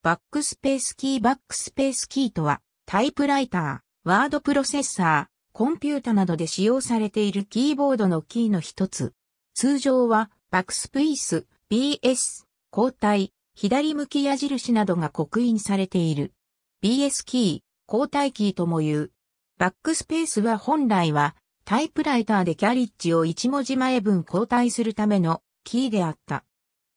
バックスペースキーバックスペースキーとは、タイプライター、ワードプロセッサー、コンピュータなどで使用されているキーボードのキーの一つ。通常は、バックスペース、BS、交代、左向き矢印などが刻印されている。BS キー、交代キーとも言う。バックスペースは本来は、タイプライターでキャリッジを1文字前分交代するためのキーであった。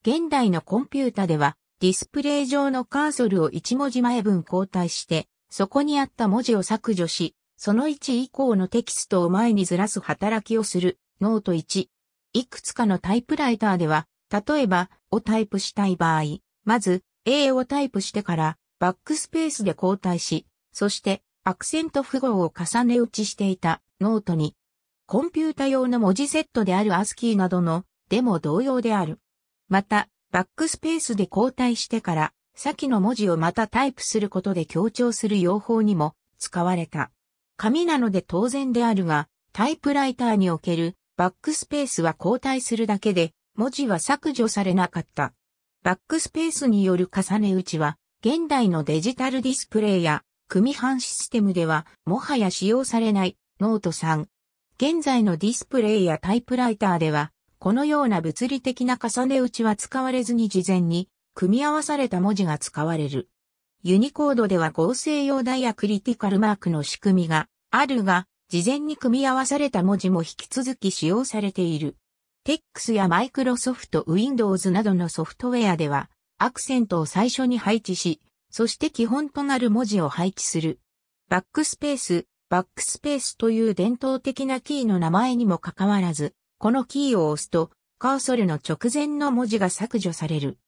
現代のコンピュータでは、ディスプレイ上のカーソルを1文字前分交代して、そこにあった文字を削除し、その1以降のテキストを前にずらす働きをする、ノート1。いくつかのタイプライターでは、例えば、をタイプしたい場合、まず、A をタイプしてから、バックスペースで交代し、そして、アクセント符号を重ね打ちしていた、ノートに。コンピュータ用の文字セットである ASCII などの、でも同様である。また、バックスペースで交代してから、先の文字をまたタイプすることで強調する用法にも使われた。紙なので当然であるが、タイプライターにおけるバックスペースは交代するだけで、文字は削除されなかった。バックスペースによる重ね打ちは、現代のデジタルディスプレイや、組版システムでは、もはや使用されない、ノート3。現在のディスプレイやタイプライターでは、このような物理的な重ね打ちは使われずに事前に組み合わされた文字が使われる。ユニコードでは合成用ダイヤクリティカルマークの仕組みがあるが、事前に組み合わされた文字も引き続き使用されている。TEX や Microsoft Windows などのソフトウェアでは、アクセントを最初に配置し、そして基本となる文字を配置する。バックスペース、バックスペースという伝統的なキーの名前にもかかわらず、このキーを押すと、カーソルの直前の文字が削除される。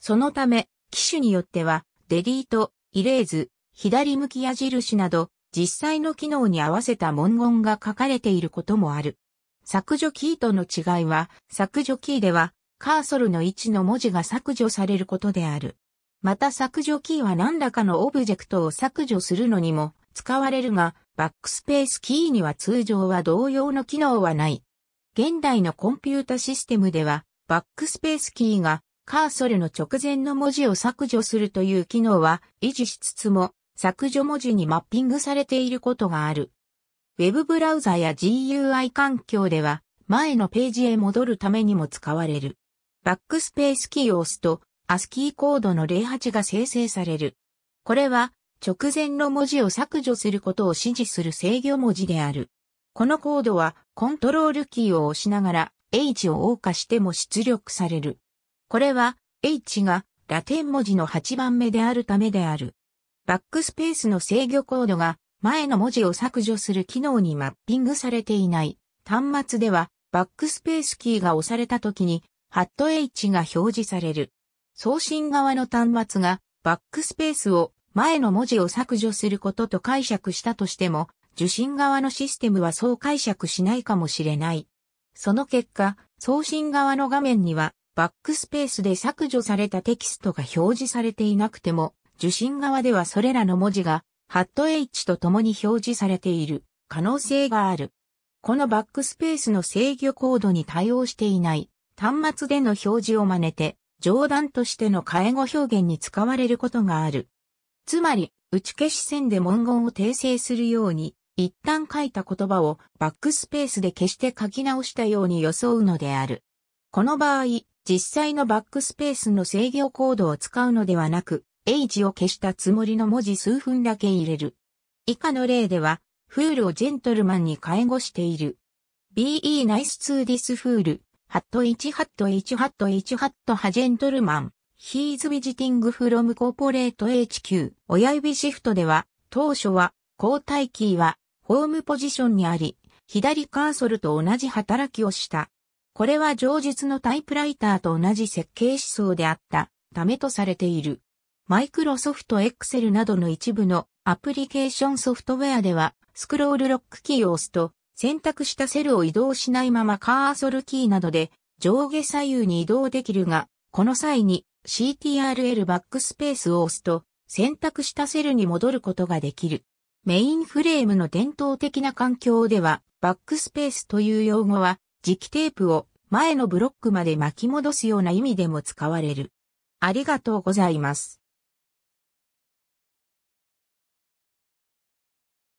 そのため、機種によっては、デリート、イレーズ、左向き矢印など、実際の機能に合わせた文言が書かれていることもある。削除キーとの違いは、削除キーでは、カーソルの位置の文字が削除されることである。また削除キーは何らかのオブジェクトを削除するのにも使われるが、バックスペースキーには通常は同様の機能はない。現代のコンピュータシステムでは、バックスペースキーがカーソルの直前の文字を削除するという機能は維持しつつも、削除文字にマッピングされていることがある。ウェブブラウザや GUI 環境では、前のページへ戻るためにも使われる。バックスペースキーを押すと、ASCII コードの08が生成される。これは、直前の文字を削除することを指示する制御文字である。このコードはコントロールキーを押しながら H を謳歌しても出力される。これは H がラテン文字の8番目であるためである。バックスペースの制御コードが前の文字を削除する機能にマッピングされていない端末ではバックスペースキーが押された時にハット H が表示される。送信側の端末がバックスペースを前の文字を削除することと解釈したとしても受信側のシステムはそう解釈しないかもしれない。その結果、送信側の画面にはバックスペースで削除されたテキストが表示されていなくても、受信側ではそれらの文字が、ハット H と共に表示されている可能性がある。このバックスペースの制御コードに対応していない端末での表示を真似て、冗談としての介護表現に使われることがある。つまり、打ち消し線で文言を訂正するように、一旦書いた言葉をバックスペースで消して書き直したように装うのである。この場合、実際のバックスペースの制御コードを使うのではなく、エイジを消したつもりの文字数分だけ入れる。以下の例では、フールをジェントルマンに介護している。be nice to this fool, hat 1 hat 1 hat 1 hat ha ジェントルマン。he's visiting from corporate HQ。親指シフトでは、当初は、交代キーはホームポジションにあり、左カーソルと同じ働きをした。これは上述のタイプライターと同じ設計思想であったためとされている。マイクロソフトエクセルなどの一部のアプリケーションソフトウェアでは、スクロールロックキーを押すと、選択したセルを移動しないままカーソルキーなどで上下左右に移動できるが、この際に CTRL バックスペースを押すと、選択したセルに戻ることができる。メインフレームの伝統的な環境では、バックスペースという用語は、磁気テープを前のブロックまで巻き戻すような意味でも使われる。ありがとうございます。